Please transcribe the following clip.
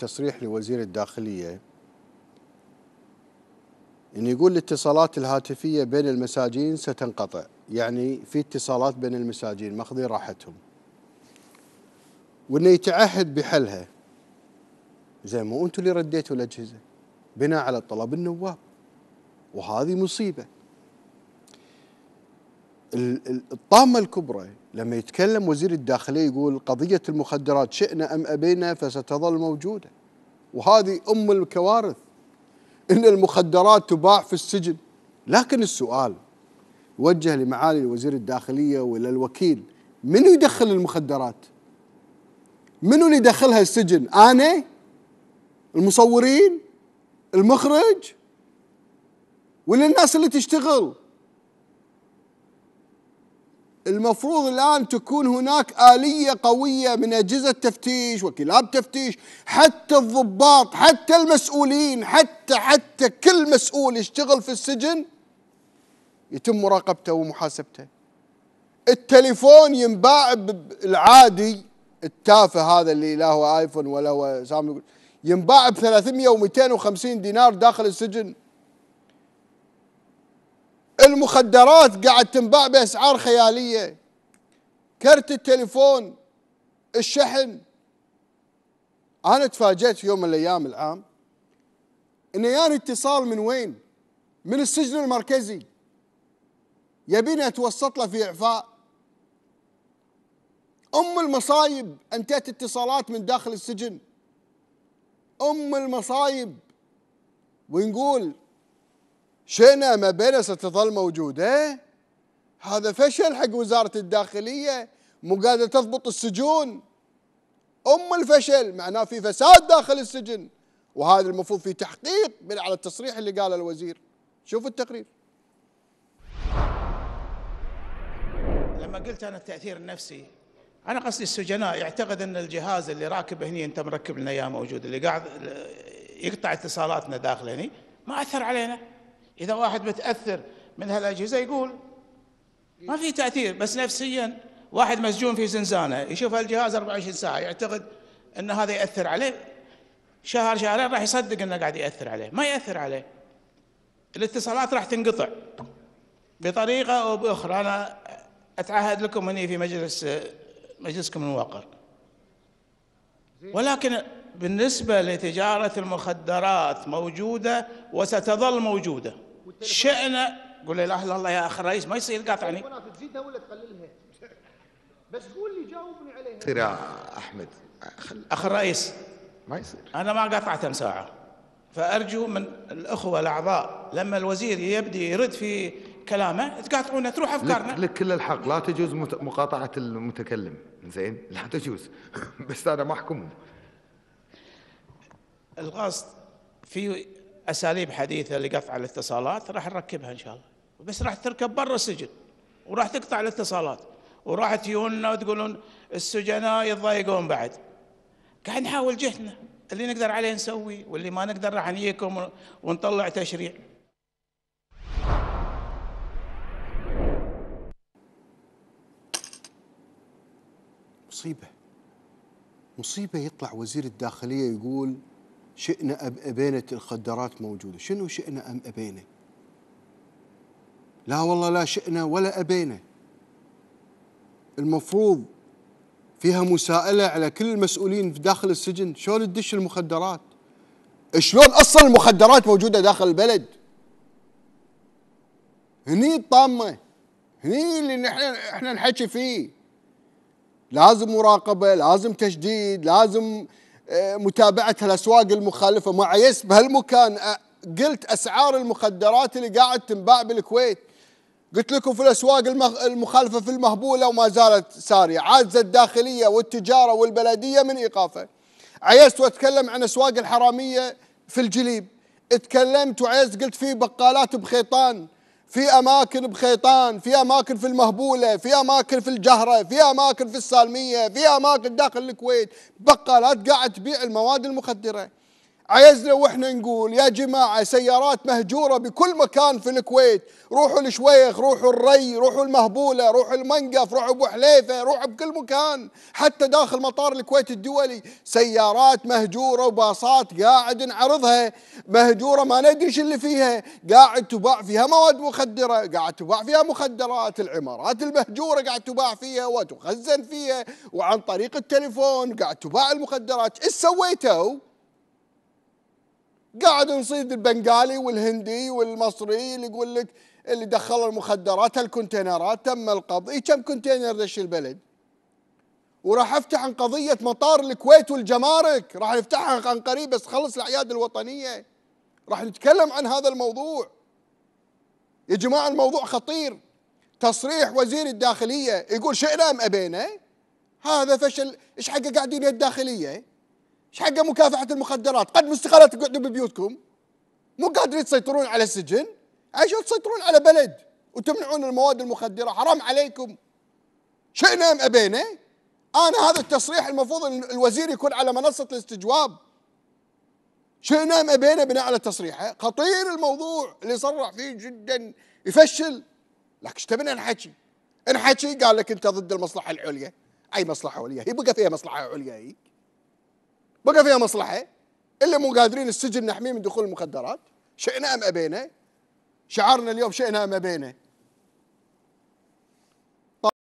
تصريح لوزير الداخلية أن يقول الاتصالات الهاتفية بين المساجين ستنقطع يعني في اتصالات بين المساجين ماخذين راحتهم وأنه يتعهد بحلها زين مو أنتوا اللي رديتوا الأجهزة بناء على طلب النواب وهذه مصيبه الطامه الكبرى لما يتكلم وزير الداخليه يقول قضيه المخدرات شئنا ام ابينا فستظل موجوده وهذه ام الكوارث ان المخدرات تباع في السجن لكن السؤال وجه لمعالي وزير الداخليه ولا الوكيل من يدخل المخدرات؟ منو اللي دخلها السجن؟ انا؟ المصورين؟ المخرج؟ ولا الناس اللي تشتغل؟ المفروض الآن تكون هناك آلية قوية من أجهزة تفتيش وكلاب تفتيش حتى الضباط حتى المسؤولين حتى حتى كل مسؤول يشتغل في السجن يتم مراقبته ومحاسبته التليفون ينباع العادي التافه هذا اللي لا هو ايفون ولا هو سامسونج ينباع ب 300 و250 دينار داخل السجن المخدرات قاعد تنباع باسعار خياليه كرت التليفون الشحن انا تفاجات في يوم من الايام العام ان ياني اتصال من وين؟ من السجن المركزي يبيني اتوسط له في اعفاء ام المصايب انتهت اتصالات من داخل السجن ام المصايب ونقول شئنا ما بينا ستظل موجودة هذا فشل حق وزارة الداخلية مو قادرة تضبط السجون أم الفشل معناه في فساد داخل السجن وهذا المفروض في تحقيق على التصريح اللي قاله الوزير شوفوا التقرير لما قلت أنا التأثير النفسي أنا قصدي السجناء يعتقد أن الجهاز اللي راكب هني أنت مركب لنا إياه موجود اللي قاعد يقطع اتصالاتنا داخل هني ما أثر علينا اذا واحد متاثر من هالاجهزه يقول ما في تاثير بس نفسيا واحد مسجون في زنزانه يشوف هالجهاز 24 ساعه يعتقد ان هذا ياثر عليه شهر شهرين راح يصدق انه قاعد ياثر عليه ما ياثر عليه الاتصالات راح تنقطع بطريقه او باخرى انا اتعهد لكم هني في مجلس مجلسكم الموقر ولكن بالنسبه لتجاره المخدرات موجوده وستظل موجوده شئنا قول لا اله الا الله يا اخ الرئيس ما يصير قاطعني تزيدها ولا تقللها بس قول لي جاوبني عليها تصير يا احمد اخ الرئيس ما يصير انا ما قطعتهم ساعه فارجو من الاخوه الاعضاء لما الوزير يبدي يرد في كلامه تقاطعونه تروح افكارنا لك, لك كل الحق لا تجوز مقاطعه المتكلم زين لا تجوز بس انا ما احكمهم القصد في اساليب حديثه لقطع الاتصالات راح نركبها ان شاء الله بس راح تركب برا السجن وراح تقطع الاتصالات وراح تجونا وتقولون السجناء يتضايقون بعد قاعد نحاول جهتنا اللي نقدر عليه نسوي واللي ما نقدر راح نجيكم ونطلع تشريع مصيبه مصيبه يطلع وزير الداخليه يقول شئنا أم أبينا الخدرات موجودة شنو شئنا أم أبينا لا والله لا شئنا ولا أبينا المفروض فيها مساءلة على كل المسؤولين في داخل السجن شلون تدش المخدرات شلون أصلا المخدرات موجودة داخل البلد هني الطامة هني اللي نحن احنا نحكي فيه لازم مراقبة لازم تشديد لازم آه، متابعة الأسواق المخالفة معيس بهالمكان آه، قلت أسعار المخدرات اللي قاعد تنباع بالكويت قلت لكم في الأسواق المخالفة في المهبولة وما زالت سارية عاجزة الداخلية والتجارة والبلدية من إيقافه عيست وأتكلم عن أسواق الحرامية في الجليب اتكلمت وعيست قلت في بقالات بخيطان في اماكن بخيطان في اماكن في المهبوله في اماكن في الجهره في اماكن في السالميه في اماكن داخل الكويت بقالات قاعد تبيع المواد المخدره عايزنا واحنا نقول يا جماعه سيارات مهجوره بكل مكان في الكويت، روحوا الشويخ، روحوا الري، روحوا المهبوله، روحوا المنقف، روحوا ابو حليفه، روحوا بكل مكان، حتى داخل مطار الكويت الدولي، سيارات مهجوره وباصات قاعد نعرضها، مهجوره ما ندري ايش اللي فيها، قاعد تباع فيها مواد مخدره، قاعد تباع فيها مخدرات، العمارات المهجوره قاعد تباع فيها وتخزن فيها، وعن طريق التليفون قاعد تباع المخدرات، ايش سويتوا؟ قاعد نصيد البنغالي والهندي والمصري اللي يقول لك اللي دخلوا المخدرات هالكونتينرات تم القبض كم كونتينر دش البلد وراح افتح عن قضيه مطار الكويت والجمارك راح نفتحها عن قريب بس خلص الاعياد الوطنيه راح نتكلم عن هذا الموضوع يا جماعه الموضوع خطير تصريح وزير الداخليه يقول شئنا ام ابينا هذا فشل ايش حق قاعدين الداخليه ايش حق مكافحه المخدرات قد استقاله تقعدوا ببيوتكم مو قادرين تسيطرون على السجن عشان تسيطرون على بلد وتمنعون المواد المخدره حرام عليكم شئنا ام ابينا انا هذا التصريح المفروض الوزير يكون على منصه الاستجواب شئنا ام ابينا بناء على تصريحه خطير الموضوع اللي صرح فيه جدا يفشل لكن ايش تبينا نحكي؟ انحكي قال لك انت ضد المصلحه العليا اي مصلحه عليا هي بقى فيها مصلحه عليا هي بقى فيها مصلحه اللي مو قادرين السجن نحميه من دخول المخدرات شئنا ام ابينا شعارنا اليوم شئنا ام ابينا